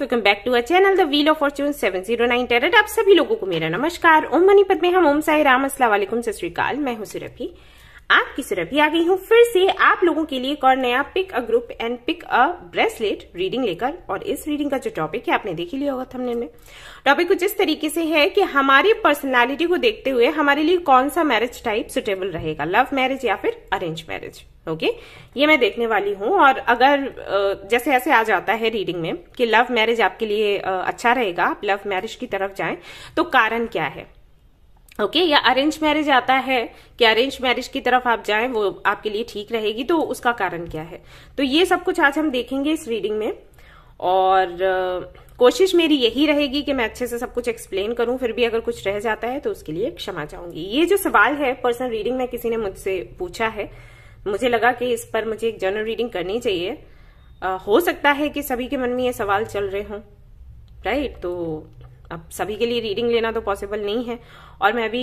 Welcome back to our channel the wheel of fortune 709 tarot आप सभी लोगों को मेरा नमस्कार ओम मणिपद में हम ओम साई राम असला वालेकुम सत मैं हूं सुरभि आपकी तरफ भी आ गई हूँ फिर से आप लोगों के लिए एक और नया pick a group and pick a bracelet reading लेकर और इस रीडिंग का जो टॉपिक है आपने देख ही लिया होगा थमने में टॉपिक कुछ इस तरीके से है कि हमारी पर्सनालिटी को देखते हुए हमारे लिए कौन सा मैरिज टाइप सुटेबल रहेगा लव मैरिज या फिर अरेंज मैरिज ओके ये मैं देखने वाली हूँ और अगर जैसे ऐसे आ जाता है रीडिंग में कि लव मैरिज आपके लिए अच्छा रहेगा आप लव मैरिज की तरफ जाए तो कारण क्या है ओके okay, या अरेंज मैरिज आता है कि अरेंज मैरिज की तरफ आप जाएं वो आपके लिए ठीक रहेगी तो उसका कारण क्या है तो ये सब कुछ आज हम देखेंगे इस रीडिंग में और कोशिश मेरी यही रहेगी कि मैं अच्छे से सब कुछ एक्सप्लेन करूं फिर भी अगर कुछ रह जाता है तो उसके लिए क्षमा चाहूंगी ये जो सवाल है पर्सनल रीडिंग में किसी ने मुझसे पूछा है मुझे लगा कि इस पर मुझे एक जनरल रीडिंग करनी चाहिए आ, हो सकता है कि सभी के मन में ये सवाल चल रहे हों राइट तो अब सभी के लिए रीडिंग लेना तो पॉसिबल नहीं है और मैं अभी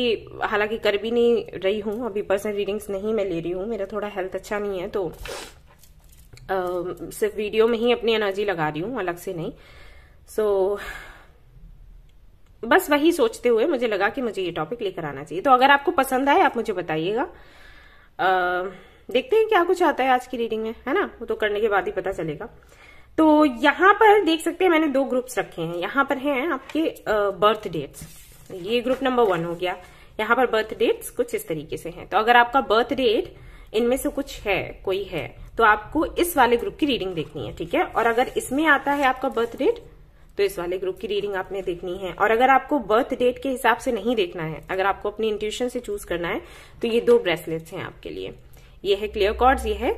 हालांकि कर भी नहीं रही हूँ अभी पर्सनल रीडिंग्स नहीं मैं ले रही हूँ मेरा थोड़ा हेल्थ अच्छा नहीं है तो आ, सिर्फ वीडियो में ही अपनी एनर्जी लगा रही हूँ अलग से नहीं सो so, बस वही सोचते हुए मुझे लगा कि मुझे ये टॉपिक लेकर आना चाहिए तो अगर आपको पसंद आए आप मुझे बताइएगा देखते हैं क्या कुछ आता है आज की रीडिंग में है ना वो तो करने के बाद ही पता चलेगा तो यहां पर देख सकते हैं मैंने दो ग्रुप्स रखे हैं यहां पर हैं आपके बर्थ डेट्स ये ग्रुप नंबर वन हो गया यहाँ पर बर्थ डेट्स कुछ इस तरीके से हैं तो अगर आपका बर्थ डेट इनमें से कुछ है कोई है तो आपको इस वाले ग्रुप की रीडिंग देखनी है ठीक है और अगर इसमें आता है आपका बर्थ डेट तो इस वाले ग्रुप की रीडिंग आपने देखनी है और अगर आपको बर्थ डेट के हिसाब से नहीं देखना है अगर आपको अपनी इंट्यूशन से चूज करना है तो ये दो ब्रेसलेट्स हैं आपके लिए ये है क्लियर कॉर्ड्स ये है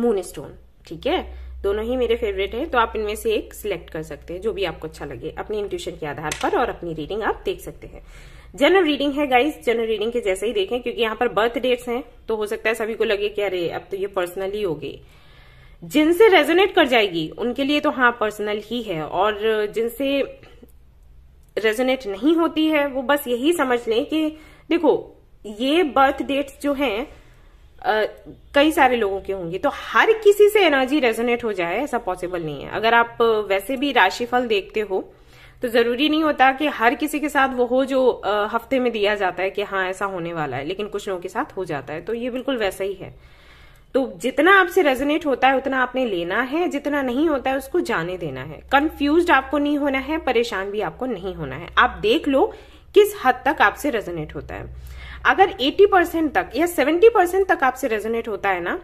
मून स्टोन ठीक है दोनों ही मेरे फेवरेट हैं तो आप इनमें से एक सिलेक्ट कर सकते हैं जो भी आपको अच्छा लगे अपनी इंट्यूशन के आधार पर और अपनी रीडिंग आप देख सकते हैं जनरल रीडिंग है गाइज जनरल रीडिंग के जैसे ही देखें क्योंकि यहां पर बर्थ डेट्स हैं तो हो सकता है सभी को लगे कि अरे अब तो ये पर्सनली हो गए जिनसे रेजोनेट कर जाएगी उनके लिए तो हाँ पर्सनल ही है और जिनसे रेजोनेट नहीं होती है वो बस यही समझ लें कि देखो ये बर्थ डेट्स जो हैं कई सारे लोगों के होंगे तो हर किसी से एनर्जी रेजोनेट हो जाए ऐसा पॉसिबल नहीं है अगर आप वैसे भी राशिफल देखते हो तो जरूरी नहीं होता कि हर किसी के साथ वो हो जो आ, हफ्ते में दिया जाता है कि हाँ ऐसा होने वाला है लेकिन कुछ लोगों के साथ हो जाता है तो ये बिल्कुल वैसा ही है तो जितना आपसे रेजोनेट होता है उतना आपने लेना है जितना नहीं होता है उसको जाने देना है कंफ्यूज आपको नहीं होना है परेशान भी आपको नहीं होना है आप देख लो किस हद तक आपसे रेजोनेट होता है अगर 80 परसेंट तक या 70 परसेंट तक आपसे रेजोनेट होता है ना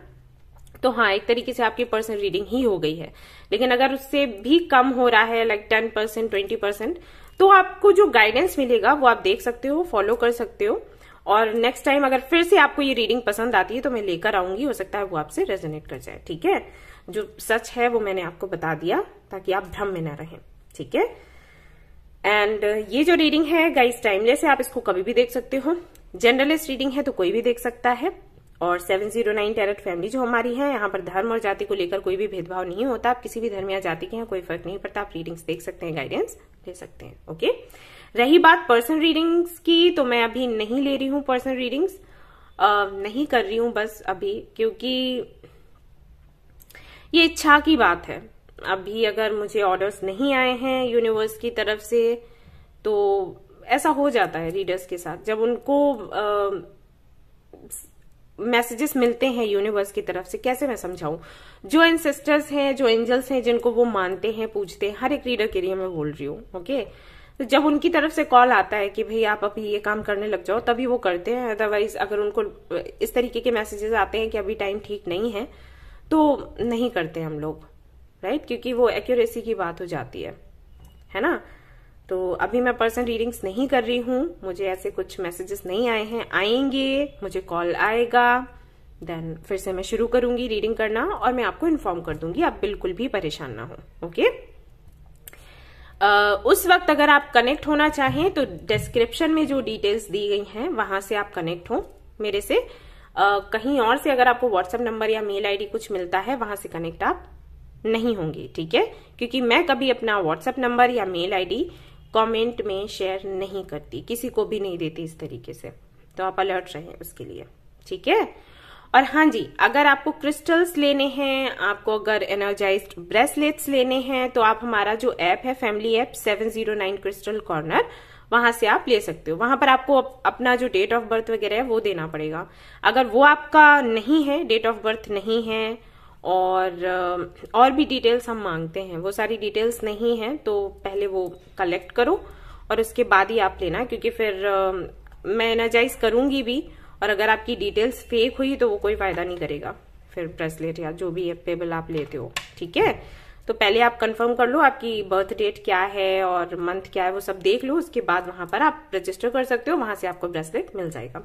तो हाँ एक तरीके से आपकी पर्सनल रीडिंग ही हो गई है लेकिन अगर उससे भी कम हो रहा है like ten percent twenty percent तो आपको जो गाइडेंस मिलेगा वो आप देख सकते हो फॉलो कर सकते हो और नेक्स्ट टाइम अगर फिर से आपको ये रीडिंग पसंद आती है तो मैं लेकर आऊंगी हो सकता है वो आपसे रेजोनेट कर जाए ठीक है जो सच है वो मैंने आपको बता दिया ताकि आप भ्रम में ना रहें ठीक है एंड ये जो रीडिंग है गाइस टाइमलेस है आप इसको कभी भी देख सकते हो जनरलिस्ट रीडिंग है तो कोई भी देख सकता है और 709 टेरेट फैमिली जो हमारी है यहाँ पर धर्म और जाति को लेकर कोई भी भेदभाव नहीं होता आप किसी भी धर्म या जाति के हैं कोई फर्क नहीं पड़ता आप रीडिंग्स देख सकते हैं गाइडेंस ले सकते हैं ओके रही बात पर्सन रीडिंग्स की तो मैं अभी नहीं ले रही हूँ पर्सन रीडिंग्स नहीं कर रही हूँ बस अभी क्योंकि ये इच्छा की बात है अभी अगर मुझे ऑर्डर्स नहीं आए हैं यूनिवर्स की तरफ से तो ऐसा हो जाता है रीडर्स के साथ जब उनको मैसेजेस मिलते हैं यूनिवर्स की तरफ से कैसे मैं समझाऊं जो सिस्टर्स हैं जो एंजल्स हैं जिनको वो मानते हैं पूछते हैं हर एक रीडर के लिए मैं बोल रही हूँ ओके तो जब उनकी तरफ से कॉल आता है कि भाई आप अभी ये काम करने लग जाओ तभी वो करते हैं अदरवाइज अगर उनको इस तरीके के मैसेजेस आते हैं कि अभी टाइम ठीक नहीं है तो नहीं करते हम लोग राइट क्योंकि वो एक्यूरेसी की बात हो जाती है है ना तो अभी मैं पर्सन रीडिंग्स नहीं कर रही हूं मुझे ऐसे कुछ मैसेजेस नहीं आए हैं आएंगे मुझे कॉल आएगा देन फिर से मैं शुरू करूंगी रीडिंग करना और मैं आपको इन्फॉर्म कर दूंगी आप बिल्कुल भी परेशान ना हो ओके Uh, उस वक्त अगर आप कनेक्ट होना चाहें तो डिस्क्रिप्शन में जो डिटेल्स दी गई हैं वहां से आप कनेक्ट हो मेरे से uh, कहीं और से अगर आपको व्हाट्सएप नंबर या मेल आईडी कुछ मिलता है वहां से कनेक्ट आप नहीं होंगे ठीक है क्योंकि मैं कभी अपना व्हाट्सएप नंबर या मेल आईडी कमेंट में शेयर नहीं करती किसी को भी नहीं देती इस तरीके से तो आप अलर्ट रहें उसके लिए ठीक है और हाँ जी अगर आपको क्रिस्टल्स लेने हैं आपको अगर एनर्जाइज ब्रेसलेट्स लेने हैं तो आप हमारा जो ऐप है फैमिली ऐप 709 क्रिस्टल कॉर्नर वहां से आप ले सकते हो वहां पर आपको अपना जो डेट ऑफ बर्थ वगैरह है वो देना पड़ेगा अगर वो आपका नहीं है डेट ऑफ बर्थ नहीं है और और भी डिटेल्स हम मांगते हैं वो सारी डिटेल्स नहीं है तो पहले वो कलेक्ट करो और उसके बाद ही आप लेना क्योंकि फिर मैं एनर्जाइज करूंगी भी और अगर आपकी डिटेल्स फेक हुई तो वो कोई फायदा नहीं करेगा फिर ब्रेसलेट या जो भी पेबल आप लेते हो ठीक है तो पहले आप कंफर्म कर लो आपकी बर्थ डेट क्या है और मंथ क्या है वो सब देख लो उसके बाद वहां पर आप रजिस्टर कर सकते हो वहां से आपको ब्रेसलेट मिल जाएगा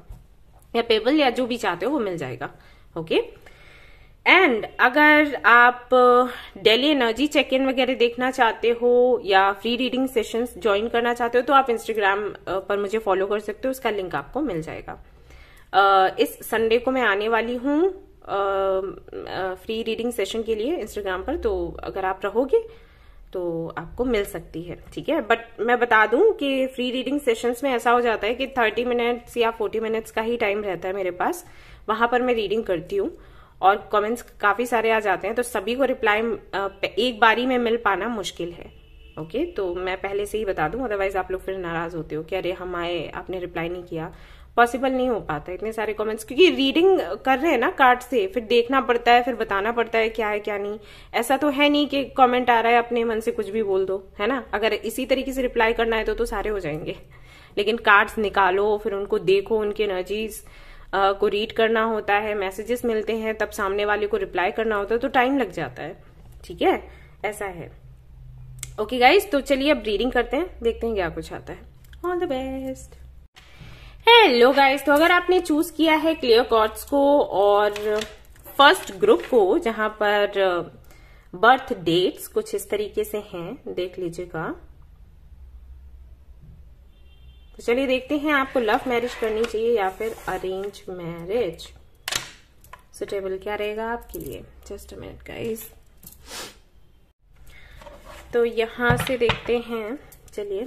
या पेबल या जो भी चाहते हो वो मिल जाएगा ओके okay? एंड अगर आप डेली एनर्जी चेक इन वगैरह देखना चाहते हो या फ्री रीडिंग सेशंस ज्वाइन करना चाहते हो तो आप इंस्टाग्राम uh, पर मुझे फॉलो कर सकते हो उसका लिंक आपको मिल जाएगा uh, इस संडे को मैं आने वाली हूँ फ्री रीडिंग सेशन के लिए इंस्टाग्राम पर तो अगर आप रहोगे तो आपको मिल सकती है ठीक है बट मैं बता दूं कि फ्री रीडिंग सेशंस में ऐसा हो जाता है कि थर्टी मिनट्स या फोर्टी मिनट्स का ही टाइम रहता है मेरे पास वहां पर मैं रीडिंग करती हूँ और कमेंट्स काफी सारे आ जाते हैं तो सभी को रिप्लाई एक बारी में मिल पाना मुश्किल है ओके तो मैं पहले से ही बता दूं अदरवाइज आप लोग फिर नाराज होते हो कि अरे हम आए आपने रिप्लाई नहीं किया पॉसिबल नहीं हो पाता इतने सारे कमेंट्स क्योंकि रीडिंग कर रहे हैं ना कार्ड से फिर देखना पड़ता है फिर बताना पड़ता है क्या है क्या नहीं ऐसा तो है नहीं कि कमेंट आ रहा है अपने मन से कुछ भी बोल दो है ना अगर इसी तरीके से रिप्लाई करना है तो, तो सारे हो जाएंगे लेकिन कार्ड्स निकालो फिर उनको देखो उनकी एनर्जीज को रीड करना होता है मैसेजेस मिलते हैं तब सामने वाले को रिप्लाई करना होता है तो टाइम लग जाता है ठीक है ऐसा है ओके गाइज तो चलिए अब रीडिंग करते हैं देखते हैं क्या कुछ आता है all the best hello guys तो अगर आपने चूज किया है क्लियर कॉर्ड्स को और फर्स्ट ग्रुप को जहां पर बर्थ डेट्स कुछ इस तरीके से हैं देख लीजिएगा तो चलिए देखते हैं आपको लव मैरिज करनी चाहिए या फिर अरेंज मैरिज सुटेबल क्या रहेगा आपके लिए जस्ट अ मिनट गाइस तो यहां से देखते हैं चलिए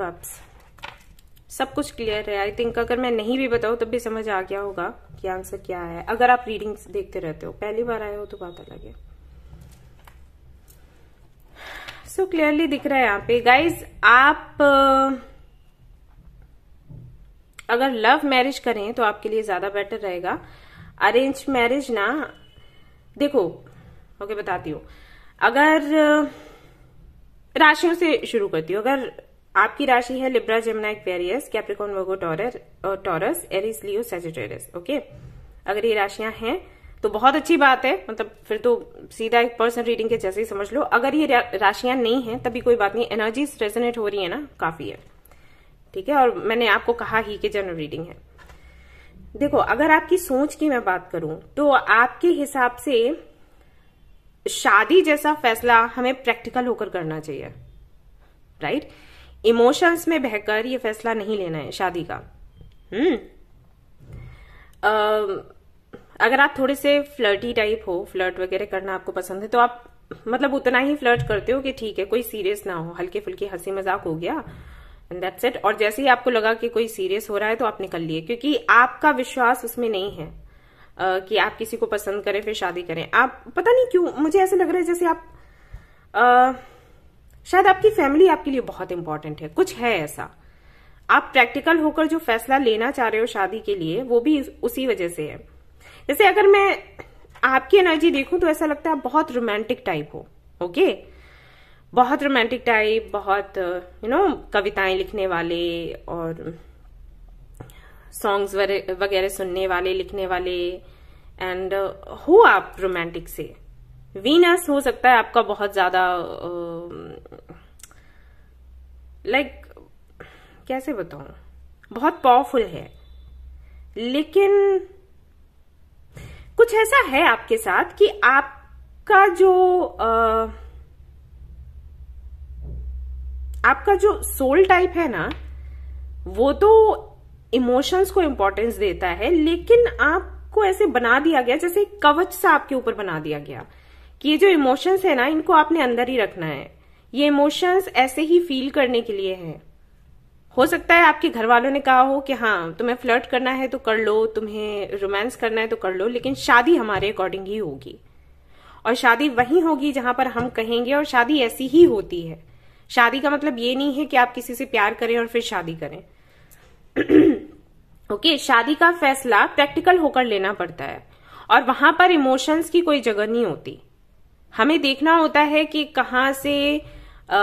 कप्स सब कुछ क्लियर है आई थिंक अगर मैं नहीं भी बताऊं तब भी समझ आ गया होगा कि आंसर क्या है अगर आप रीडिंग्स देखते रहते हो पहली बार आए हो तो बात अलग है सो so, क्लियरली दिख रहा है यहाँ पे गाइज आप अगर लव मैरिज करें तो आपके लिए ज्यादा बेटर रहेगा अरेंज मैरिज ना देखो ओके बताती हूँ अगर राशियों से शुरू करती हूँ अगर आपकी राशि है Libra Gemini Aquarius Capricorn Virgo Taurus Aries Leo Sagittarius okay अगर ये राशियां हैं तो बहुत अच्छी बात है मतलब फिर तो सीधा एक पर्सन रीडिंग के जैसे ही समझ लो अगर ये राशियां नहीं है तभी कोई बात नहीं एनर्जी रेजोनेट हो रही है ना काफी है ठीक है और मैंने आपको कहा ही कि जनरल रीडिंग है देखो अगर आपकी सोच की मैं बात करूं तो आपके हिसाब से शादी जैसा फैसला हमें प्रैक्टिकल होकर करना चाहिए राइट right? इमोशंस में बहकर ये फैसला नहीं लेना है शादी का हम्म अगर आप थोड़े से फ्लर्टी टाइप हो फ्लर्ट वगैरह करना आपको पसंद है तो आप मतलब उतना ही फ्लर्ट करते हो कि ठीक है कोई सीरियस ना हो हल्के फुल्के हंसी मजाक हो गया एंड दैट्स इट और जैसे ही आपको लगा कि कोई सीरियस हो रहा है तो आप निकल लिए क्योंकि आपका विश्वास उसमें नहीं है आ, कि आप किसी को पसंद करें फिर शादी करें आप पता नहीं क्यों मुझे ऐसा लग रहा है जैसे आप आ, शायद आपकी फैमिली आपके लिए बहुत इंपॉर्टेंट है कुछ है ऐसा आप प्रैक्टिकल होकर जो फैसला लेना चाह रहे हो शादी के लिए वो भी उसी वजह से है जैसे अगर मैं आपकी एनर्जी देखूं तो ऐसा लगता है आप बहुत रोमांटिक टाइप हो ओके बहुत रोमांटिक टाइप बहुत यू नो कविताएं लिखने वाले और सॉन्ग्स वगैरह सुनने वाले लिखने वाले एंड uh, हो आप रोमांटिक से वीनस हो सकता है आपका बहुत ज्यादा लाइक कैसे बताऊं बहुत पावरफुल है लेकिन कुछ ऐसा है आपके साथ कि आपका जो आ, आपका जो सोल टाइप है ना वो तो इमोशंस को इम्पोर्टेंस देता है लेकिन आपको ऐसे बना दिया गया जैसे कवच सा आपके ऊपर बना दिया गया कि ये जो इमोशंस है ना इनको आपने अंदर ही रखना है ये इमोशंस ऐसे ही फील करने के लिए हैं हो सकता है आपके घर वालों ने कहा हो कि हाँ तुम्हें फ्लर्ट करना है तो कर लो तुम्हें रोमांस करना है तो कर लो लेकिन शादी हमारे अकॉर्डिंग ही होगी और शादी वही होगी जहां पर हम कहेंगे और शादी ऐसी ही होती है शादी का मतलब ये नहीं है कि आप किसी से प्यार करें और फिर शादी करें ओके okay, शादी का फैसला प्रैक्टिकल होकर लेना पड़ता है और वहां पर इमोशंस की कोई जगह नहीं होती हमें देखना होता है कि कहाँ से आ,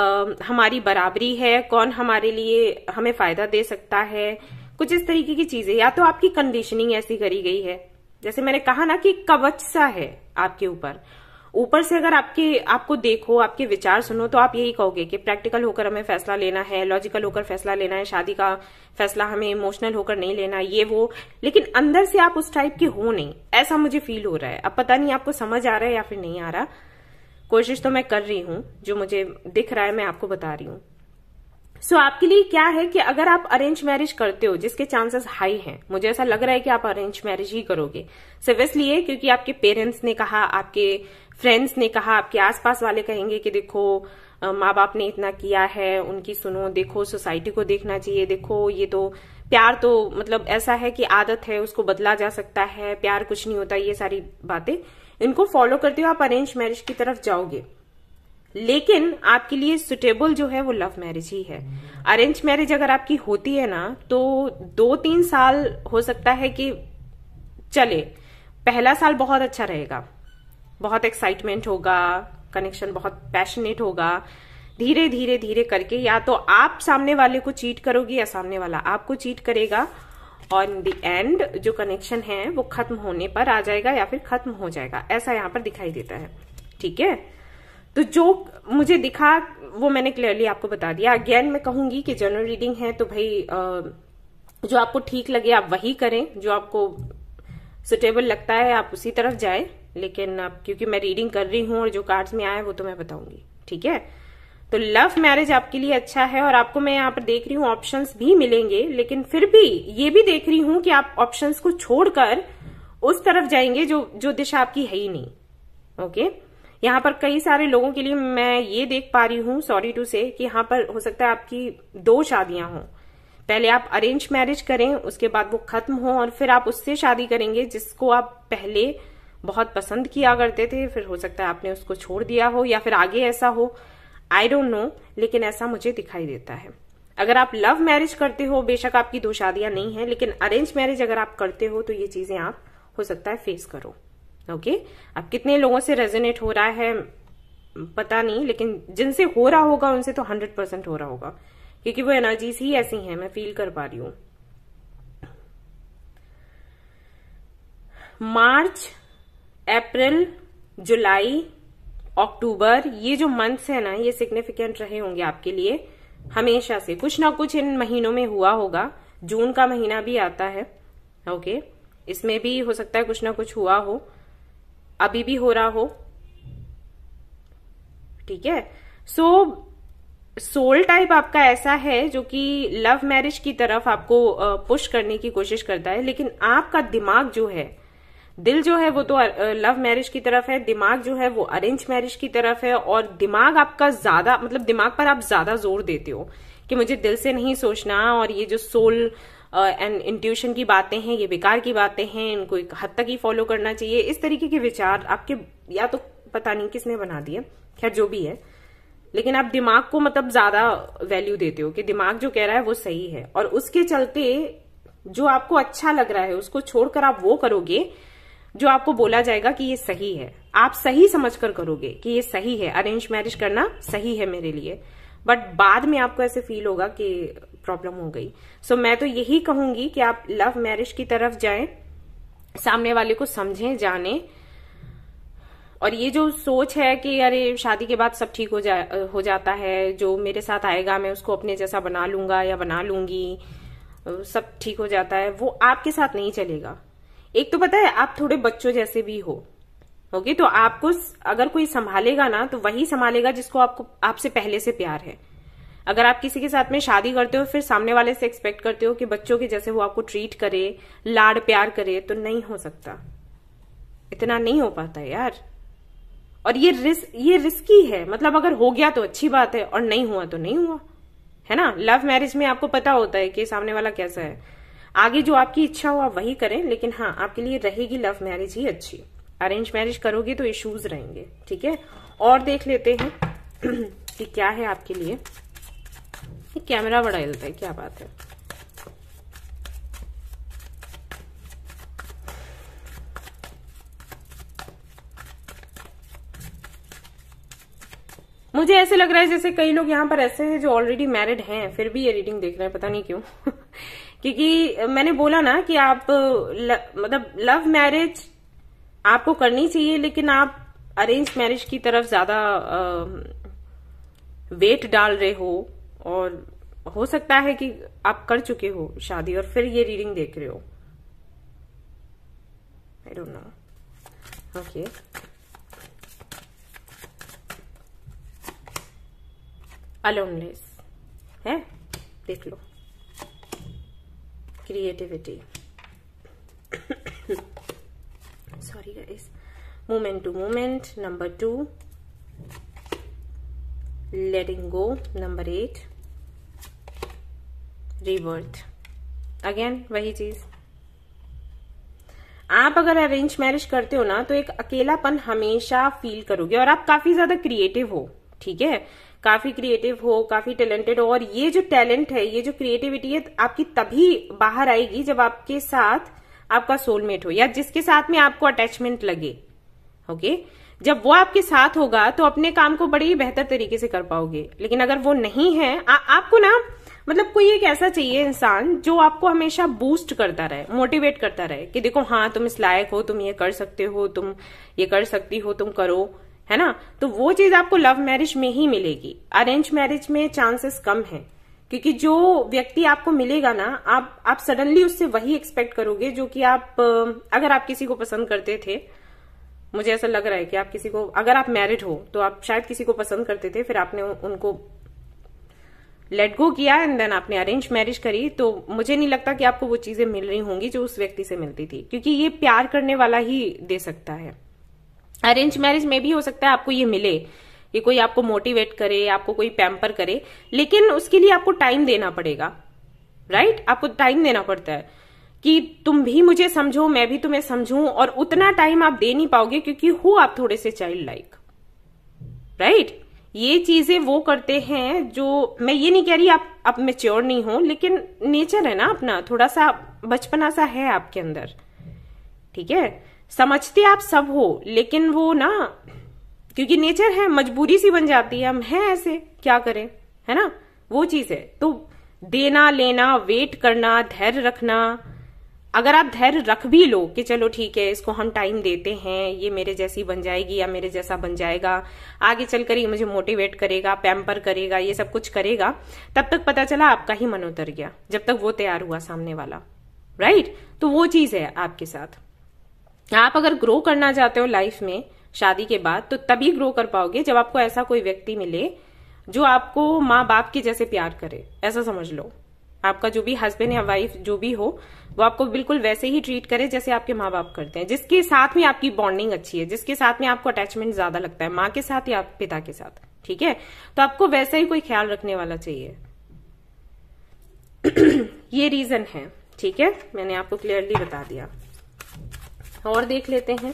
हमारी बराबरी है कौन हमारे लिए हमें फायदा दे सकता है कुछ इस तरीके की चीजें या तो आपकी कंडीशनिंग ऐसी करी गई है जैसे मैंने कहा ना कि कवच सा है आपके ऊपर ऊपर से अगर आपके आपको देखो आपके विचार सुनो तो आप यही कहोगे कि प्रैक्टिकल होकर हमें फैसला लेना है लॉजिकल होकर फैसला लेना है शादी का फैसला हमें इमोशनल होकर नहीं लेना ये वो लेकिन अंदर से आप उस टाइप के हो नहीं ऐसा मुझे फील हो रहा है अब पता नहीं आपको समझ आ रहा है या फिर नहीं आ रहा कोशिश तो मैं कर रही हूं जो मुझे दिख रहा है मैं आपको बता रही हूं सो so, आपके लिए क्या है कि अगर आप अरेंज मैरिज करते हो जिसके चांसेस हाई हैं मुझे ऐसा लग रहा है कि आप अरेंज मैरिज ही करोगे सिर्फ इसलिए क्योंकि आपके पेरेंट्स ने कहा आपके फ्रेंड्स ने कहा आपके आसपास वाले कहेंगे कि देखो माँ बाप ने इतना किया है उनकी सुनो देखो सोसाइटी को देखना चाहिए देखो ये तो प्यार तो मतलब ऐसा है कि आदत है उसको बदला जा सकता है प्यार कुछ नहीं होता ये सारी बातें इनको फॉलो करते हुए आप अरेंज मैरिज की तरफ जाओगे लेकिन आपके लिए सुटेबल जो है वो लव मैरिज ही है अरेंज मैरिज अगर आपकी होती है ना तो दो तीन साल हो सकता है कि चले पहला साल बहुत अच्छा रहेगा बहुत एक्साइटमेंट होगा कनेक्शन बहुत पैशनेट होगा धीरे धीरे धीरे करके या तो आप सामने वाले को चीट करोगे या सामने वाला आपको चीट करेगा और दी एंड जो कनेक्शन है वो खत्म होने पर आ जाएगा या फिर खत्म हो जाएगा ऐसा यहाँ पर दिखाई देता है ठीक है तो जो मुझे दिखा वो मैंने क्लियरली आपको बता दिया अगेन मैं कहूंगी कि जनरल रीडिंग है तो भाई जो आपको ठीक लगे आप वही करें जो आपको सुटेबल लगता है आप उसी तरफ जाए लेकिन अब क्योंकि मैं रीडिंग कर रही हूं और जो कार्ड्स में आए वो तो मैं बताऊंगी ठीक है तो लव मैरिज आपके लिए अच्छा है और आपको मैं यहाँ पर देख रही हूँ ऑप्शंस भी मिलेंगे लेकिन फिर भी ये भी देख रही हूँ कि आप ऑप्शंस को छोड़कर उस तरफ जाएंगे जो जो दिशा आपकी है ही नहीं ओके यहाँ पर कई सारे लोगों के लिए मैं ये देख पा रही हूँ सॉरी टू से कि यहाँ पर हो सकता है आपकी दो शादियां हों पहले आप अरेंज मैरिज करें उसके बाद वो खत्म हो और फिर आप उससे शादी करेंगे जिसको आप पहले बहुत पसंद किया करते थे फिर हो सकता है आपने उसको छोड़ दिया हो या फिर आगे ऐसा हो आई डोंट नो लेकिन ऐसा मुझे दिखाई देता है अगर आप लव मैरिज करते हो बेशक आपकी दो शादियां नहीं है लेकिन अरेंज मैरिज अगर आप करते हो तो ये चीजें आप हो सकता है फेस करो ओके okay? अब कितने लोगों से रेजोनेट हो रहा है पता नहीं लेकिन जिनसे हो रहा होगा उनसे तो हंड्रेड परसेंट हो रहा होगा क्योंकि वो एनर्जीज ही ऐसी हैं मैं फील कर पा रही हूं मार्च अप्रैल जुलाई अक्टूबर ये जो मंथ्स है ना ये सिग्निफिकेंट रहे होंगे आपके लिए हमेशा से कुछ ना कुछ इन महीनों में हुआ होगा जून का महीना भी आता है ओके इसमें भी हो सकता है कुछ ना कुछ हुआ हो अभी भी हो रहा हो ठीक है सो सोल टाइप आपका ऐसा है जो कि लव मैरिज की तरफ आपको पुश uh, करने की कोशिश करता है लेकिन आपका दिमाग जो है दिल जो है वो तो लव मैरिज की तरफ है दिमाग जो है वो अरेंज मैरिज की तरफ है और दिमाग आपका ज्यादा मतलब दिमाग पर आप ज्यादा जोर देते हो कि मुझे दिल से नहीं सोचना और ये जो सोल एंड इंट्यूशन की बातें हैं ये बेकार की बातें हैं इनको एक हद तक ही फॉलो करना चाहिए इस तरीके के विचार आपके या तो पता नहीं किसने बना दिए खैर जो भी है लेकिन आप दिमाग को मतलब ज्यादा वैल्यू देते हो कि दिमाग जो कह रहा है वो सही है और उसके चलते जो आपको अच्छा लग रहा है उसको छोड़कर आप वो करोगे जो आपको बोला जाएगा कि ये सही है आप सही समझकर करोगे कि ये सही है अरेंज मैरिज करना सही है मेरे लिए बट बाद में आपको ऐसे फील होगा कि प्रॉब्लम हो गई सो so, मैं तो यही कहूंगी कि आप लव मैरिज की तरफ जाएं सामने वाले को समझें जाने और ये जो सोच है कि अरे शादी के बाद सब ठीक हो जा हो जाता है जो मेरे साथ आएगा मैं उसको अपने जैसा बना लूंगा या बना लूंगी सब ठीक हो जाता है वो आपके साथ नहीं चलेगा एक तो पता है आप थोड़े बच्चों जैसे भी हो ओके तो आपको अगर कोई संभालेगा ना तो वही संभालेगा जिसको आपको आपसे पहले से प्यार है अगर आप किसी के साथ में शादी करते हो फिर सामने वाले से एक्सपेक्ट करते हो कि बच्चों के जैसे वो आपको ट्रीट करे लाड प्यार करे तो नहीं हो सकता इतना नहीं हो पाता यार और ये रिस्क ये रिस्की है मतलब अगर हो गया तो अच्छी बात है और नहीं हुआ तो नहीं हुआ है ना लव मैरिज में आपको पता होता है कि सामने वाला कैसा है आगे जो आपकी इच्छा हो आप वही करें लेकिन हाँ आपके लिए रहेगी लव मैरिज ही अच्छी अरेंज मैरिज करोगे तो इश्यूज रहेंगे ठीक है और देख लेते हैं कि क्या है आपके लिए कैमरा बड़ा हिलता है क्या बात है मुझे ऐसे लग रहा है जैसे कई लोग यहाँ पर ऐसे हैं जो ऑलरेडी मैरिड हैं फिर भी ये रीडिंग देख रहे हैं पता नहीं क्यों क्योंकि मैंने बोला ना कि आप ल, मतलब लव मैरिज आपको करनी चाहिए लेकिन आप अरेंज मैरिज की तरफ ज्यादा वेट डाल रहे हो और हो सकता है कि आप कर चुके हो शादी और फिर ये रीडिंग देख रहे हो I don't know okay aloneness है देख लो creativity sorry guys moment to moment number two letting go number eight rebirth again वही चीज आप अगर अरेंज मैरिज करते हो ना तो एक अकेलापन हमेशा फील करोगे और आप काफी ज्यादा क्रिएटिव हो ठीक है काफी क्रिएटिव हो काफी टैलेंटेड हो और ये जो टैलेंट है ये जो क्रिएटिविटी है आपकी तभी बाहर आएगी जब आपके साथ आपका सोलमेट हो या जिसके साथ में आपको अटैचमेंट लगे ओके जब वो आपके साथ होगा तो अपने काम को बड़े ही बेहतर तरीके से कर पाओगे लेकिन अगर वो नहीं है आ, आपको ना मतलब कोई एक ऐसा चाहिए इंसान जो आपको हमेशा बूस्ट करता रहे मोटिवेट करता रहे कि देखो हाँ तुम इस लायक हो तुम ये कर सकते हो तुम ये कर सकती हो तुम करो है ना तो वो चीज आपको लव मैरिज में ही मिलेगी अरेंज मैरिज में चांसेस कम है क्योंकि जो व्यक्ति आपको मिलेगा ना आप आप सडनली उससे वही एक्सपेक्ट करोगे जो कि आप अगर आप किसी को पसंद करते थे मुझे ऐसा लग रहा है कि आप किसी को अगर आप मैरिड हो तो आप शायद किसी को पसंद करते थे फिर आपने उनको लेट गो किया एंड देन आपने अरेंज मैरिज करी तो मुझे नहीं लगता कि आपको वो चीजें मिल रही होंगी जो उस व्यक्ति से मिलती थी क्योंकि ये प्यार करने वाला ही दे सकता है अरेंज मैरिज में भी हो सकता है आपको ये मिले कि कोई आपको मोटिवेट करे आपको कोई पैम्पर करे लेकिन उसके लिए आपको टाइम देना पड़ेगा राइट right? आपको टाइम देना पड़ता है कि तुम भी मुझे समझो मैं भी तुम्हें समझूं और उतना टाइम आप दे नहीं पाओगे क्योंकि हो आप थोड़े से चाइल्ड लाइक राइट ये चीजें वो करते हैं जो मैं ये नहीं कह रही आप आप मेच्योर नहीं हो लेकिन नेचर है ना अपना थोड़ा सा बचपना सा है आपके अंदर ठीक है समझते आप सब हो लेकिन वो ना क्योंकि नेचर है मजबूरी सी बन जाती है हम हैं ऐसे क्या करें है ना वो चीज है तो देना लेना वेट करना धैर्य रखना अगर आप धैर्य रख भी लो कि चलो ठीक है इसको हम टाइम देते हैं ये मेरे जैसी बन जाएगी या मेरे जैसा बन जाएगा आगे चलकर ये मुझे मोटिवेट करेगा पैम्पर करेगा ये सब कुछ करेगा तब तक पता चला आपका ही मन उतर गया जब तक वो तैयार हुआ सामने वाला राइट तो वो चीज है आपके साथ आप अगर ग्रो करना चाहते हो लाइफ में शादी के बाद तो तभी ग्रो कर पाओगे जब आपको ऐसा कोई व्यक्ति मिले जो आपको माँ बाप के जैसे प्यार करे ऐसा समझ लो आपका जो भी हस्बैंड या वाइफ जो भी हो वो आपको बिल्कुल वैसे ही ट्रीट करे जैसे आपके माँ बाप करते हैं जिसके साथ में आपकी बॉन्डिंग अच्छी है जिसके साथ में आपको अटैचमेंट ज्यादा लगता है माँ के साथ या पिता के साथ ठीक है तो आपको वैसा ही कोई ख्याल रखने वाला चाहिए ये रीजन है ठीक है मैंने आपको क्लियरली बता दिया और देख लेते हैं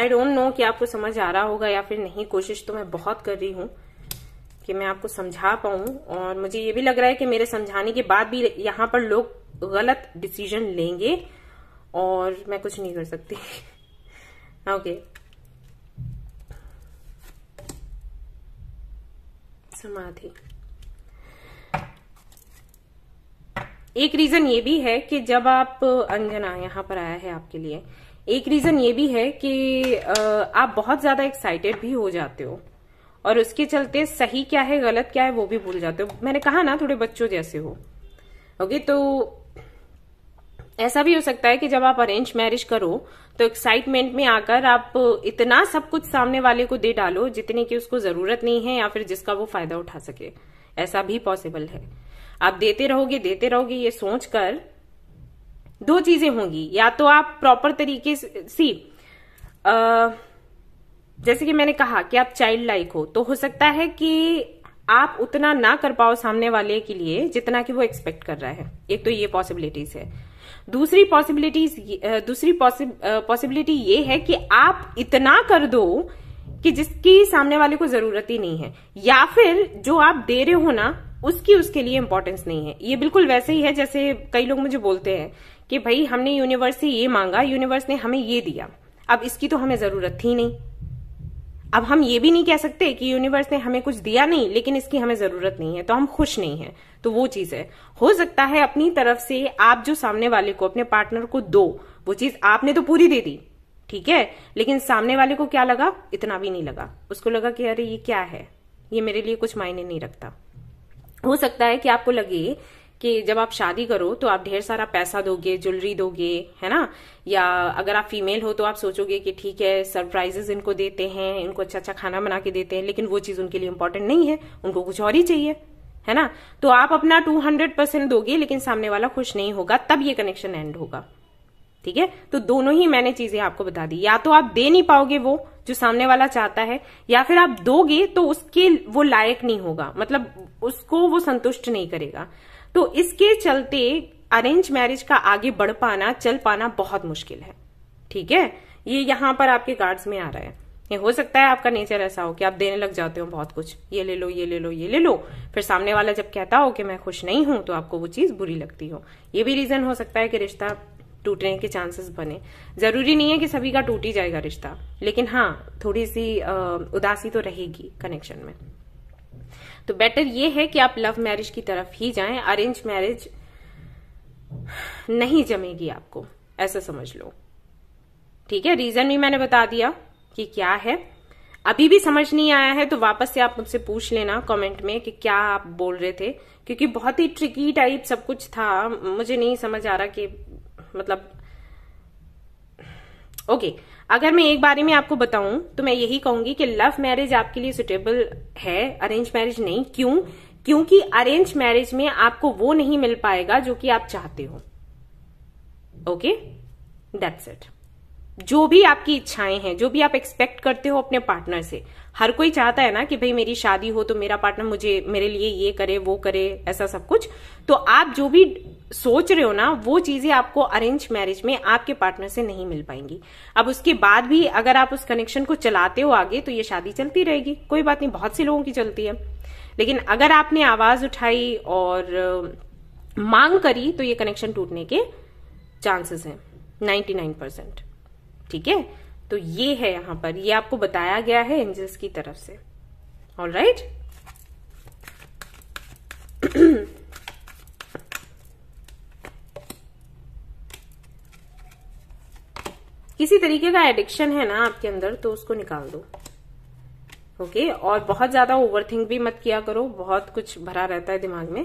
आई डोंट नो कि आपको समझ आ रहा होगा या फिर नहीं कोशिश तो मैं बहुत कर रही हूं कि मैं आपको समझा पाऊं और मुझे ये भी लग रहा है कि मेरे समझाने के बाद भी यहाँ पर लोग गलत डिसीजन लेंगे और मैं कुछ नहीं कर सकती ओके okay. समाधि एक रीजन ये भी है कि जब आप अंजना यहाँ पर आया है आपके लिए एक रीजन ये भी है कि आप बहुत ज्यादा एक्साइटेड भी हो जाते हो और उसके चलते सही क्या है गलत क्या है वो भी भूल जाते हो मैंने कहा ना थोड़े बच्चों जैसे हो ओके तो ऐसा भी हो सकता है कि जब आप अरेंज मैरिज करो तो एक्साइटमेंट में आकर आप इतना सब कुछ सामने वाले को दे डालो जितने की उसको जरूरत नहीं है या फिर जिसका वो फायदा उठा सके ऐसा भी पॉसिबल है आप देते रहोगे देते रहोगे ये सोचकर दो चीजें होंगी या तो आप प्रॉपर तरीके से सी आ, जैसे कि मैंने कहा कि आप चाइल्ड लाइक हो तो हो सकता है कि आप उतना ना कर पाओ सामने वाले के लिए जितना कि वो एक्सपेक्ट कर रहा है एक तो ये पॉसिबिलिटीज है दूसरी पॉसिबिलिटीज दूसरी पॉसिबिलिटी ये है कि आप इतना कर दो कि जिसकी सामने वाले को जरूरत ही नहीं है या फिर जो आप दे रहे हो ना उसकी उसके लिए इम्पोर्टेंस नहीं है ये बिल्कुल वैसे ही है जैसे कई लोग मुझे बोलते हैं कि भाई हमने यूनिवर्स से ये मांगा यूनिवर्स ने हमें ये दिया अब इसकी तो हमें जरूरत थी नहीं अब हम ये भी नहीं कह सकते कि यूनिवर्स ने हमें कुछ दिया नहीं लेकिन इसकी हमें जरूरत नहीं है तो हम खुश नहीं है तो वो चीज है हो सकता है अपनी तरफ से आप जो सामने वाले को अपने पार्टनर को दो वो चीज आपने तो पूरी दे दी ठीक है लेकिन सामने वाले को क्या लगा इतना भी नहीं लगा उसको लगा कि अरे ये क्या है ये मेरे लिए कुछ मायने नहीं रखता हो सकता है कि आपको लगे कि जब आप शादी करो तो आप ढेर सारा पैसा दोगे ज्वेलरी दोगे है ना या अगर आप फीमेल हो तो आप सोचोगे कि ठीक है सरप्राइजेस इनको देते हैं इनको अच्छा अच्छा खाना बना के देते हैं लेकिन वो चीज उनके लिए इम्पोर्टेंट नहीं है उनको कुछ और ही चाहिए है ना तो आप अपना टू हंड्रेड परसेंट दोगे लेकिन सामने वाला खुश नहीं होगा तब ये कनेक्शन एंड होगा ठीक है तो दोनों ही मैंने चीजें आपको बता दी या तो आप दे नहीं पाओगे वो जो सामने वाला चाहता है या फिर आप दोगे तो उसके वो लायक नहीं होगा मतलब उसको वो संतुष्ट नहीं करेगा तो इसके चलते अरेंज मैरिज का आगे बढ़ पाना चल पाना बहुत मुश्किल है ठीक है ये यहां पर आपके कार्ड्स में आ रहा है ये हो सकता है आपका नेचर ऐसा हो कि आप देने लग जाते हो बहुत कुछ ये ले लो ये ले लो ये ले लो फिर सामने वाला जब कहता हो कि मैं खुश नहीं हूं तो आपको वो चीज बुरी लगती हो ये भी रीजन हो सकता है कि रिश्ता टूटने के चांसेस बने जरूरी नहीं है कि सभी का टूट ही जाएगा रिश्ता लेकिन हाँ थोड़ी सी आ, उदासी तो रहेगी कनेक्शन में तो बेटर ये है कि आप लव मैरिज की तरफ ही जाएं अरेंज मैरिज नहीं जमेगी आपको ऐसा समझ लो ठीक है रीजन भी मैंने बता दिया कि क्या है अभी भी समझ नहीं आया है तो वापस से आप मुझसे पूछ लेना कमेंट में कि क्या आप बोल रहे थे क्योंकि बहुत ही ट्रिकी टाइप सब कुछ था मुझे नहीं समझ आ रहा कि मतलब ओके okay, अगर मैं एक बारे में आपको बताऊं तो मैं यही कहूंगी कि लव मैरिज आपके लिए सुटेबल है अरेंज मैरिज नहीं क्यों क्योंकि अरेंज मैरिज में आपको वो नहीं मिल पाएगा जो कि आप चाहते हो ओके दैट्स इट जो भी आपकी इच्छाएं हैं जो भी आप एक्सपेक्ट करते हो अपने पार्टनर से हर कोई चाहता है ना कि भाई मेरी शादी हो तो मेरा पार्टनर मुझे मेरे लिए ये करे वो करे ऐसा सब कुछ तो आप जो भी सोच रहे हो ना वो चीजें आपको अरेंज मैरिज में आपके पार्टनर से नहीं मिल पाएंगी अब उसके बाद भी अगर आप उस कनेक्शन को चलाते हो आगे तो ये शादी चलती रहेगी कोई बात नहीं बहुत से लोगों की चलती है लेकिन अगर आपने आवाज उठाई और मांग करी तो ये कनेक्शन टूटने के चांसेस हैं नाइन्टी परसेंट ठीक है तो ये है यहां पर ये आपको बताया गया है एंजल्स की तरफ से ऑल राइट किसी तरीके का एडिक्शन है ना आपके अंदर तो उसको निकाल दो ओके okay? और बहुत ज्यादा ओवरथिंक भी मत किया करो बहुत कुछ भरा रहता है दिमाग में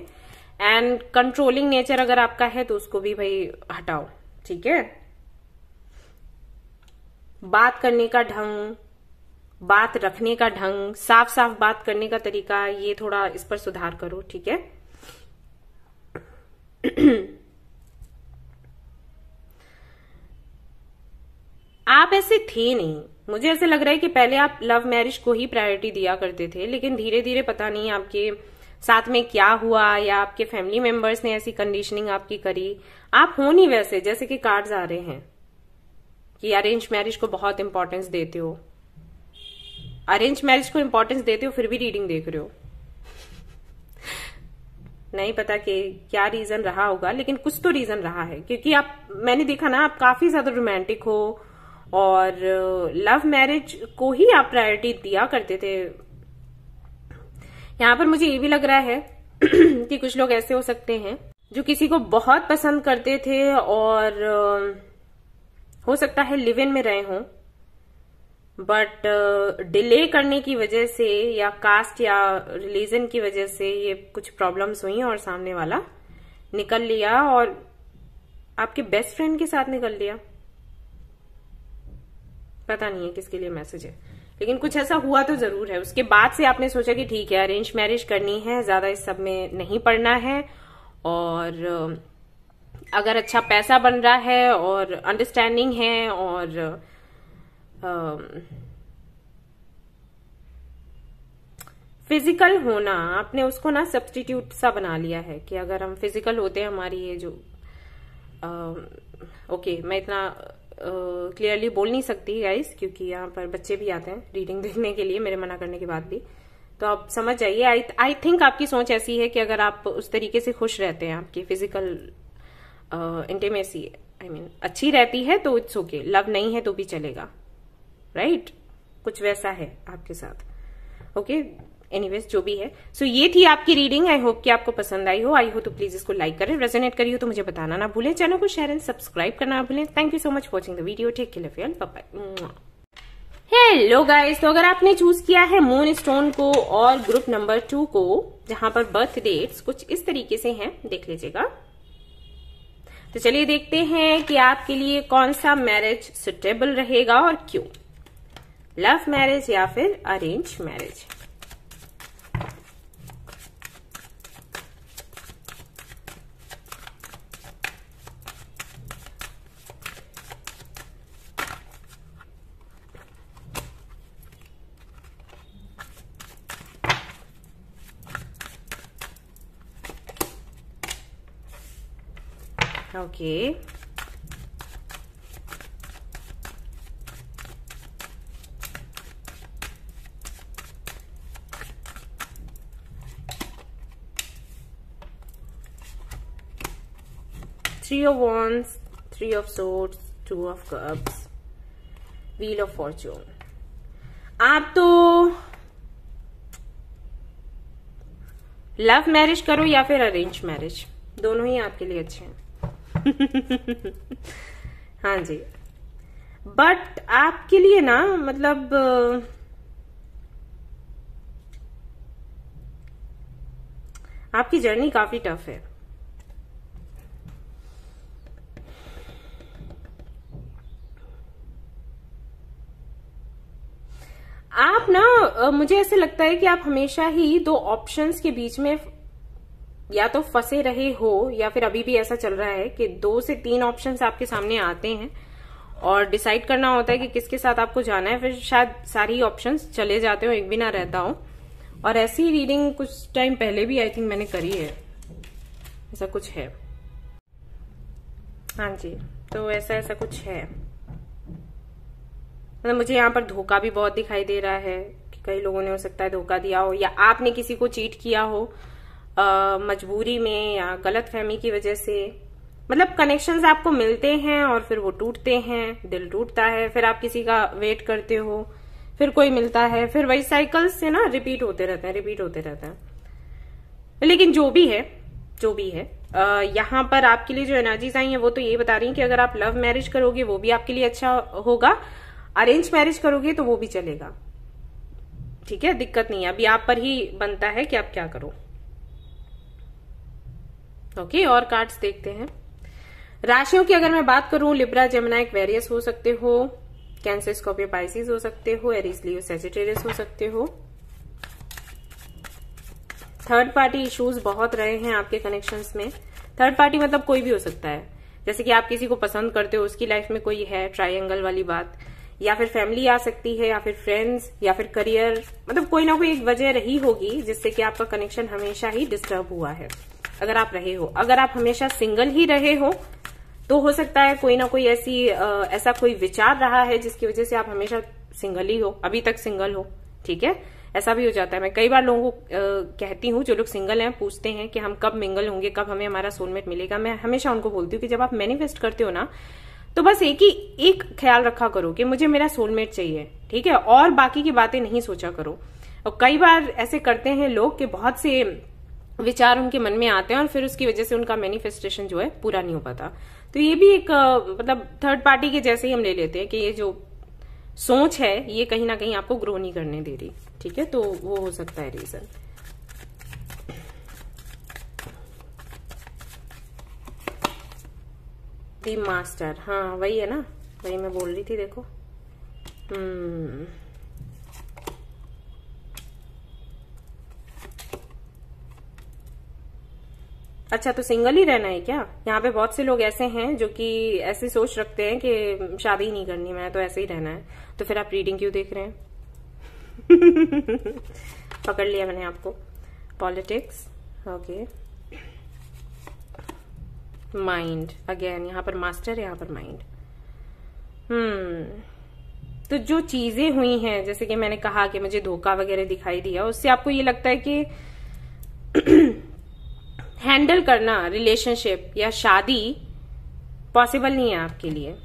एंड कंट्रोलिंग नेचर अगर आपका है तो उसको भी भाई हटाओ ठीक है बात करने का ढंग बात रखने का ढंग साफ साफ बात करने का तरीका ये थोड़ा इस पर सुधार करो ठीक है आप ऐसे थे नहीं मुझे ऐसे लग रहा है कि पहले आप लव मैरिज को ही प्रायोरिटी दिया करते थे लेकिन धीरे धीरे पता नहीं आपके साथ में क्या हुआ या आपके फैमिली मेंबर्स ने ऐसी कंडीशनिंग आपकी करी आप हो नहीं वैसे जैसे कि कार्ड्स आ रहे हैं कि अरेंज मैरिज को बहुत इंपॉर्टेंस देते हो अरेंज मैरिज को इंपॉर्टेंस देते हो फिर भी रीडिंग देख रहे हो नहीं पता कि क्या रीजन रहा होगा लेकिन कुछ तो रीजन रहा है क्योंकि आप मैंने देखा ना आप काफी ज्यादा रोमांटिक हो और लव uh, मैरिज को ही आप प्रायोरिटी दिया करते थे यहां पर मुझे ये भी लग रहा है कि कुछ लोग ऐसे हो सकते हैं जो किसी को बहुत पसंद करते थे और uh, हो सकता है लिव इन में रहे हों बट डिले uh, करने की वजह से या कास्ट या रिलीजन की वजह से ये कुछ प्रॉब्लम्स हुई और सामने वाला निकल लिया और आपके बेस्ट फ्रेंड के साथ निकल लिया पता नहीं है किसके लिए मैसेज है लेकिन कुछ ऐसा हुआ तो जरूर है उसके बाद से आपने सोचा कि ठीक है अरेंज मैरिज करनी है ज्यादा इस सब में नहीं पड़ना है और uh, अगर अच्छा पैसा बन रहा है और अंडरस्टैंडिंग है और फिजिकल होना आपने उसको ना सब्सटीट्यूट सा बना लिया है कि अगर हम फिजिकल होते हैं हमारी ये जो uh, ओके मैं इतना क्लियरली बोल नहीं सकती गाइस क्योंकि यहाँ पर बच्चे भी आते हैं रीडिंग देखने के लिए मेरे मना करने के बाद भी तो आप समझ जाइए आई आई थिंक आपकी सोच ऐसी है कि अगर आप उस तरीके से खुश रहते हैं आपकी फिजिकल इंटीमेसी आई मीन अच्छी रहती है तो इट्स ओके लव नहीं है तो भी चलेगा राइट right? कुछ वैसा है आपके साथ ओके okay? एनीवेज जो भी है सो so, ये थी आपकी रीडिंग आई होप कि आपको पसंद आई हो आई हो तो प्लीज इसको लाइक करें रेजोनेट करिए तो मुझे बताना ना भूलें चैनल को शेयर एंड सब्सक्राइब करना ना भूलें thank you so much watching the video take के लिए हेलो गाइस तो अगर आपने चूज किया है मून स्टोन को और ग्रुप नंबर टू को जहां पर बर्थ डेट्स कुछ इस तरीके से हैं देख लीजिएगा तो चलिए देखते हैं कि आपके लिए कौन सा मैरिज सुटेबल रहेगा और क्यों लव मैरिज या फिर arrange marriage okay three of wands three of swords two of cups wheel of fortune आप तो लव मैरिज करो या फिर अरेंज मैरिज दोनों ही आपके लिए अच्छे हैं हाँ जी बट आपके लिए ना मतलब आपकी जर्नी काफी टफ है आप ना मुझे ऐसे लगता है कि आप हमेशा ही दो ऑप्शंस के बीच में या तो फंसे रहे हो या फिर अभी भी ऐसा चल रहा है कि दो से तीन ऑप्शंस आपके सामने आते हैं और डिसाइड करना होता है कि किसके साथ आपको जाना है फिर शायद सारी ऑप्शंस चले जाते हो एक भी ना रहता हो और ऐसी रीडिंग कुछ टाइम पहले भी आई थिंक मैंने करी है ऐसा कुछ है हाँ जी तो ऐसा ऐसा कुछ है मतलब मुझे यहाँ पर धोखा भी बहुत दिखाई दे रहा है कि कई लोगों ने हो सकता है धोखा दिया हो या आपने किसी को चीट किया हो मजबूरी में या गलत फहमी की वजह से मतलब कनेक्शंस आपको मिलते हैं और फिर वो टूटते हैं दिल टूटता है फिर आप किसी का वेट करते हो फिर कोई मिलता है फिर वही साइकिल्स से ना रिपीट होते रहते हैं रिपीट होते रहते हैं लेकिन जो भी है जो भी है यहाँ पर आपके लिए जो एनर्जीज आई हैं वो तो ये बता रही हैं कि अगर आप लव मैरिज करोगे वो भी आपके लिए अच्छा होगा अरेंज मैरिज करोगे तो वो भी चलेगा ठीक है दिक्कत नहीं है अभी आप पर ही बनता है कि आप क्या करो ओके और कार्ड्स देखते हैं राशियों की अगर मैं बात करूं लिब्रा जेमनाइक वेरियस हो सकते हो कैंसर पाइसिस हो सकते हो एरिस सेजिटेरियस हो सकते हो थर्ड पार्टी इश्यूज बहुत रहे हैं आपके कनेक्शंस में थर्ड पार्टी मतलब कोई भी हो सकता है जैसे कि आप किसी को पसंद करते हो उसकी लाइफ में कोई है ट्रायंगल वाली बात या फिर फैमिली आ सकती है या फिर फ्रेंड्स या फिर करियर मतलब कोई ना कोई एक वजह रही होगी जिससे कि आपका कनेक्शन हमेशा ही डिस्टर्ब हुआ है अगर आप रहे हो अगर आप हमेशा सिंगल ही रहे हो तो हो सकता है कोई ना कोई ऐसी आ, ऐसा कोई विचार रहा है जिसकी वजह से आप हमेशा सिंगल ही हो अभी तक सिंगल हो ठीक है ऐसा भी हो जाता है मैं कई बार लोगों को कहती हूँ जो लोग सिंगल हैं पूछते हैं कि हम कब मिंगल होंगे कब हमें हमारा सोलमेट मिलेगा मैं हमेशा उनको बोलती हूँ कि जब आप मैनिफेस्ट करते हो ना तो बस एक ही एक ख्याल रखा करो कि मुझे मेरा सोलमेट चाहिए ठीक है और बाकी की बातें नहीं सोचा करो और कई बार ऐसे करते हैं लोग कि बहुत से विचार उनके मन में आते हैं और फिर उसकी वजह से उनका मैनिफेस्टेशन जो है पूरा नहीं हो पाता तो ये भी एक मतलब थर्ड पार्टी के जैसे ही हम ले लेते हैं कि ये जो सोच है ये कहीं ना कहीं आपको ग्रो नहीं करने दे रही ठीक है तो वो हो सकता है रीजन दी मास्टर हाँ वही है ना वही मैं बोल रही थी देखो हम्म अच्छा तो सिंगल ही रहना है क्या यहाँ पे बहुत से लोग ऐसे हैं जो कि ऐसी सोच रखते हैं कि शादी नहीं करनी मैं तो ऐसे ही रहना है तो फिर आप रीडिंग क्यों देख रहे हैं पकड़ लिया मैंने आपको पॉलिटिक्स ओके माइंड अगेन यहाँ पर मास्टर यहाँ पर माइंड हम्म hmm. तो जो चीजें हुई हैं जैसे कि मैंने कहा कि मुझे धोखा वगैरह दिखाई दिया उससे आपको ये लगता है कि हैंडल करना रिलेशनशिप या शादी पॉसिबल नहीं है आपके लिए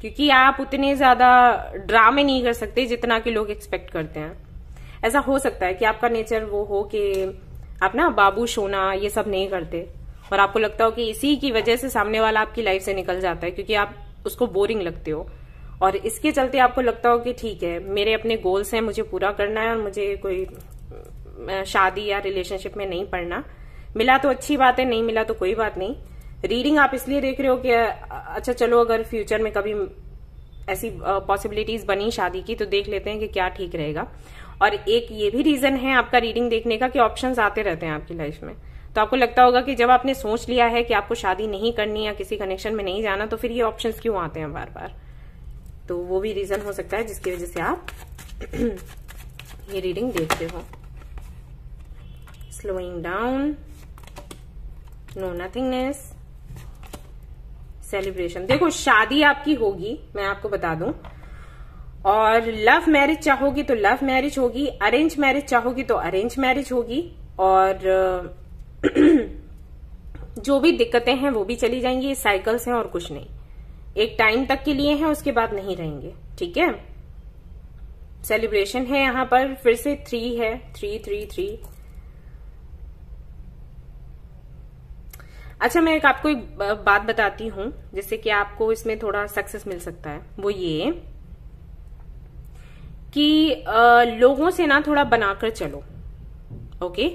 क्योंकि आप उतने ज्यादा ड्रामे नहीं कर सकते जितना कि लोग एक्सपेक्ट करते हैं ऐसा हो सकता है कि आपका नेचर वो हो कि आप ना बाबू सोना ये सब नहीं करते और आपको लगता हो कि इसी की वजह से सामने वाला आपकी लाइफ से निकल जाता है क्योंकि आप उसको बोरिंग लगते हो और इसके चलते आपको लगता हो कि ठीक है मेरे अपने गोल्स हैं मुझे पूरा करना है और मुझे कोई शादी या रिलेशनशिप में नहीं पढ़ना मिला तो अच्छी बात है नहीं मिला तो कोई बात नहीं रीडिंग आप इसलिए देख रहे हो कि अच्छा चलो अगर फ्यूचर में कभी ऐसी पॉसिबिलिटीज बनी शादी की तो देख लेते हैं कि क्या ठीक रहेगा और एक ये भी रीजन है आपका रीडिंग देखने का कि ऑप्शन आते रहते हैं आपकी लाइफ में तो आपको लगता होगा कि जब आपने सोच लिया है कि आपको शादी नहीं करनी या किसी कनेक्शन में नहीं जाना तो फिर ये ऑप्शन क्यों आते हैं बार बार तो वो भी रीजन हो सकता है जिसकी वजह से आप ये रीडिंग देखते हो slowing down no nothingness celebration देखो शादी आपकी होगी मैं आपको बता दूं और लव मैरिज चाहोगी तो लव मैरिज होगी अरेंज मैरिज चाहोगी तो अरेंज मैरिज होगी और जो भी दिक्कतें हैं वो भी चली जाएंगी साइकिल्स हैं और कुछ नहीं एक टाइम तक के लिए हैं उसके बाद नहीं रहेंगे ठीक है सेलिब्रेशन है यहां पर फिर से थ्री है थ्री थ्री थ्री अच्छा मैं एक आपको एक बात बताती हूं जिससे कि आपको इसमें थोड़ा सक्सेस मिल सकता है वो ये कि आ, लोगों से ना थोड़ा बनाकर चलो ओके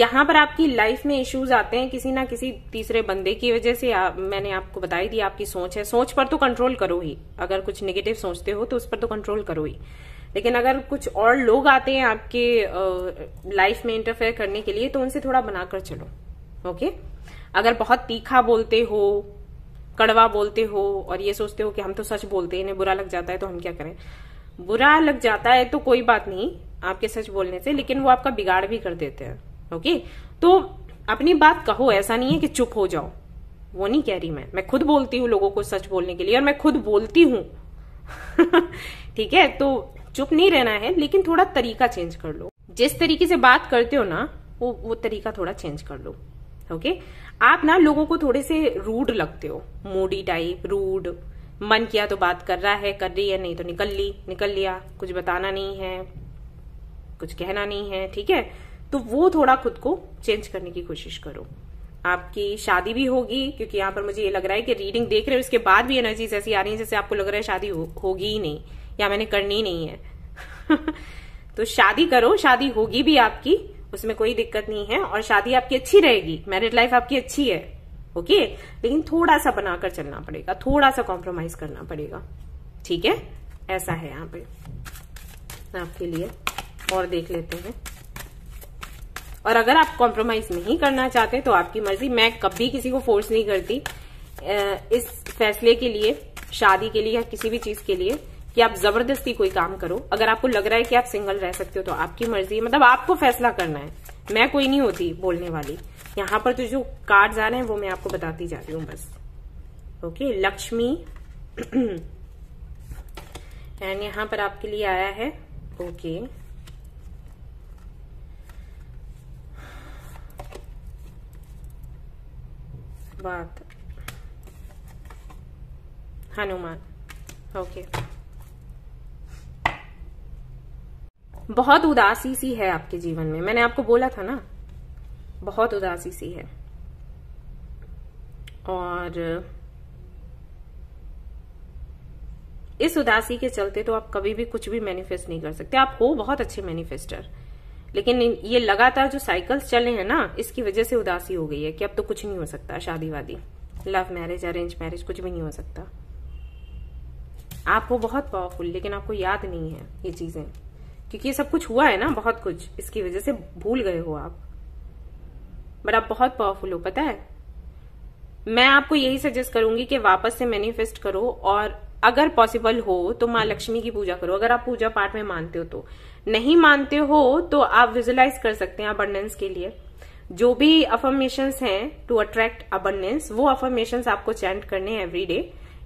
यहां पर आपकी लाइफ में इश्यूज आते हैं किसी ना किसी तीसरे बंदे की वजह से आ, मैंने आपको बताई दी आपकी सोच है सोच पर तो कंट्रोल करो ही अगर कुछ निगेटिव सोचते हो तो उस पर तो कंट्रोल करो ही लेकिन अगर कुछ और लोग आते हैं आपके लाइफ में इंटरफेयर करने के लिए तो उनसे थोड़ा बनाकर चलो ओके अगर बहुत तीखा बोलते हो कड़वा बोलते हो और ये सोचते हो कि हम तो सच बोलते हैं इन्हें बुरा लग जाता है तो हम क्या करें बुरा लग जाता है तो कोई बात नहीं आपके सच बोलने से लेकिन वो आपका बिगाड़ भी कर देते हैं ओके तो अपनी बात कहो ऐसा नहीं है कि चुप हो जाओ वो नहीं कह रही मैं मैं खुद बोलती हूँ लोगों को सच बोलने के लिए और मैं खुद बोलती हूँ ठीक है तो चुप नहीं रहना है लेकिन थोड़ा तरीका चेंज कर लो जिस तरीके से बात करते हो ना वो वो तरीका थोड़ा चेंज कर लो ओके आप ना लोगों को थोड़े से रूड लगते हो मूडी टाइप रूड मन किया तो बात कर रहा है कर रही है नहीं तो निकल ली निकल लिया कुछ बताना नहीं है कुछ कहना नहीं है ठीक है तो वो थोड़ा खुद को चेंज करने की कोशिश करो आपकी शादी भी होगी क्योंकि यहां पर मुझे ये लग रहा है कि रीडिंग देख रहे हो इसके बाद भी एनर्जीज ऐसी आ रही है जैसे आपको लग रहा है शादी हो, होगी ही नहीं या मैंने करनी नहीं है तो शादी करो शादी होगी भी आपकी उसमें कोई दिक्कत नहीं है और शादी आपकी अच्छी रहेगी मैरिड लाइफ आपकी अच्छी है ओके लेकिन थोड़ा सा बनाकर चलना पड़ेगा थोड़ा सा कॉम्प्रोमाइज करना पड़ेगा ठीक है ऐसा है यहाँ पे आपके लिए और देख लेते हैं और अगर आप कॉम्प्रोमाइज नहीं करना चाहते तो आपकी मर्जी मैं कभी किसी को फोर्स नहीं करती इस फैसले के लिए शादी के लिए या किसी भी चीज के लिए कि आप जबरदस्ती कोई काम करो अगर आपको लग रहा है कि आप सिंगल रह सकते हो तो आपकी मर्जी है मतलब आपको फैसला करना है मैं कोई नहीं होती बोलने वाली यहां पर तो जो कार्ड आ रहे हैं वो मैं आपको बताती जा रही हूं बस ओके लक्ष्मी एंड यहां पर आपके लिए आया है ओके बात हनुमान ओके okay. बहुत उदासी सी है आपके जीवन में मैंने आपको बोला था ना बहुत उदासी सी है और इस उदासी के चलते तो आप कभी भी कुछ भी मैनिफेस्ट नहीं कर सकते आप हो बहुत अच्छे मैनिफेस्टर लेकिन ये लगातार जो साइकिल्स चले हैं ना इसकी वजह से उदासी हो गई है कि अब तो कुछ नहीं हो सकता शादी वादी लव मैरिज अरेंज मैरिज कुछ भी नहीं हो सकता आप हो बहुत पावरफुल लेकिन आपको याद नहीं है ये चीजें क्योंकि ये सब कुछ हुआ है ना बहुत कुछ इसकी वजह से भूल गए हो आप बट आप बहुत पावरफुल हो पता है मैं आपको यही सजेस्ट करूंगी कि वापस से मैनिफेस्ट करो और अगर पॉसिबल हो तो माँ लक्ष्मी की पूजा करो अगर आप पूजा पाठ में मानते हो तो नहीं मानते हो तो आप विजुलाइज कर सकते हैं अबंडेंस के लिए जो भी अफर्मेशन हैं टू अट्रैक्ट अबंडेंस वो अफर्मेशन आपको चैंट करने हैं every day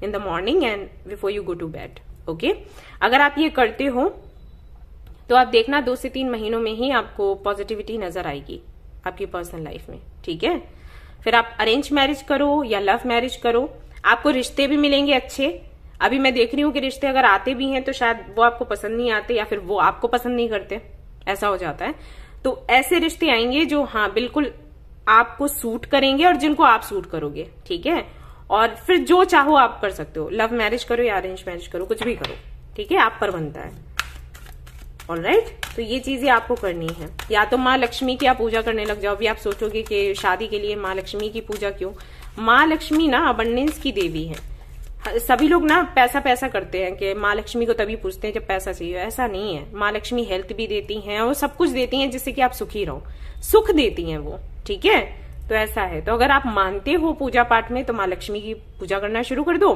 in the morning and before you go to bed okay अगर आप ये करते हो तो आप देखना दो से तीन महीनों में ही आपको पॉजिटिविटी नजर आएगी आपकी पर्सनल लाइफ में ठीक है फिर आप अरेंज मैरिज करो या लव मैरिज करो आपको रिश्ते भी मिलेंगे अच्छे अभी मैं देख रही हूं कि रिश्ते अगर आते भी हैं तो शायद वो आपको पसंद नहीं आते या फिर वो आपको पसंद नहीं करते ऐसा हो जाता है तो ऐसे रिश्ते आएंगे जो हाँ बिल्कुल आपको सूट करेंगे और जिनको आप सूट करोगे ठीक है और फिर जो चाहो आप कर सकते हो लव मैरिज करो या अरेंज मैरिज करो कुछ भी करो ठीक है आप पर बनता है और राइट तो ये चीजें आपको करनी है या तो माँ लक्ष्मी की आप पूजा करने लग जाओ भी आप सोचोगे कि शादी के लिए माँ लक्ष्मी की पूजा क्यों माँ लक्ष्मी ना अबंडेंस की देवी है सभी लोग ना पैसा पैसा करते हैं कि माँ लक्ष्मी को तभी पूछते हैं जब पैसा चाहिए ऐसा नहीं है माँ लक्ष्मी हेल्थ भी देती हैं और सब कुछ देती हैं जिससे कि आप सुखी रहो सुख देती हैं वो ठीक है तो ऐसा है तो अगर आप मानते हो पूजा पाठ में तो माँ लक्ष्मी की पूजा करना शुरू कर दो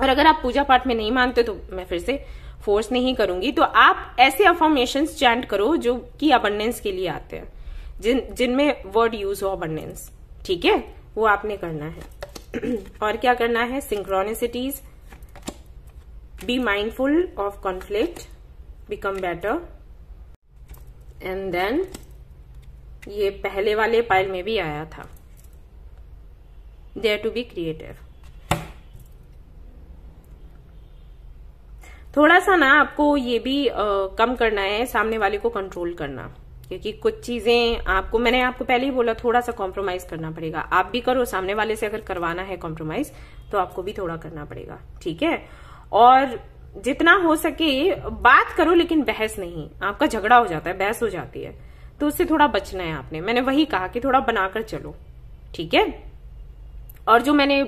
और अगर आप पूजा पाठ में नहीं मानते तो मैं फिर से फोर्स नहीं करूंगी तो आप ऐसे अफॉर्मेशन चैंट करो जो कि अबंडेंस के लिए आते हैं जिन जिनमें वर्ड यूज हो अबंडेंस ठीक है वो आपने करना है और क्या करना है synchronicities be mindful of conflict become better and then ये पहले वाले पाइल में भी आया था देयर टू बी क्रिएटिव थोड़ा सा ना आपको ये भी आ, कम करना है सामने वाले को कंट्रोल करना क्योंकि कुछ चीजें आपको मैंने आपको पहले ही बोला थोड़ा सा कॉम्प्रोमाइज करना पड़ेगा आप भी करो सामने वाले से अगर करवाना है कॉम्प्रोमाइज तो आपको भी थोड़ा करना पड़ेगा ठीक है और जितना हो सके बात करो लेकिन बहस नहीं आपका झगड़ा हो जाता है बहस हो जाती है तो उससे थोड़ा बचना है आपने मैंने वही कहा कि थोड़ा बनाकर चलो ठीक है और जो मैंने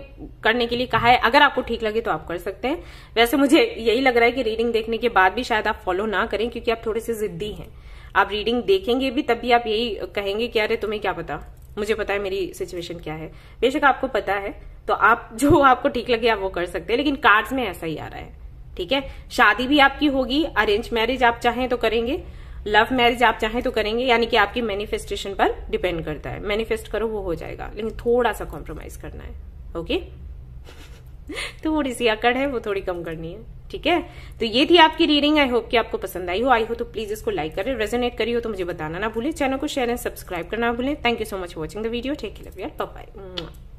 करने के लिए कहा है अगर आपको ठीक लगे तो आप कर सकते हैं वैसे मुझे यही लग रहा है कि रीडिंग देखने के बाद भी शायद आप फॉलो ना करें क्योंकि आप थोड़े से जिद्दी हैं आप रीडिंग देखेंगे भी तब भी आप यही कहेंगे कि अरे तुम्हें क्या पता मुझे पता है मेरी सिचुएशन क्या है बेशक आपको पता है तो आप जो आपको ठीक लगे आप वो कर सकते हैं लेकिन कार्ड्स में ऐसा ही आ रहा है ठीक है शादी भी आपकी होगी अरेंज मैरिज आप चाहें तो करेंगे लव मैरिज आप चाहें तो करेंगे यानी कि आपकी मैनिफेस्टेशन पर डिपेंड करता है मैनिफेस्ट करो वो हो जाएगा लेकिन थोड़ा सा कॉम्प्रोमाइज करना है ओके थोड़ी सी अकड़ है वो थोड़ी कम करनी है ठीक है तो ये थी आपकी रीडिंग आई होप कि आपको पसंद आई हो आई हो तो प्लीज इसको लाइक करें रेजोनेट करी हो तो मुझे बताना ना भूलें चैनल को शेयर एंड सब्सक्राइब करना ना भूलें thank you so much watching the video take love यार बाय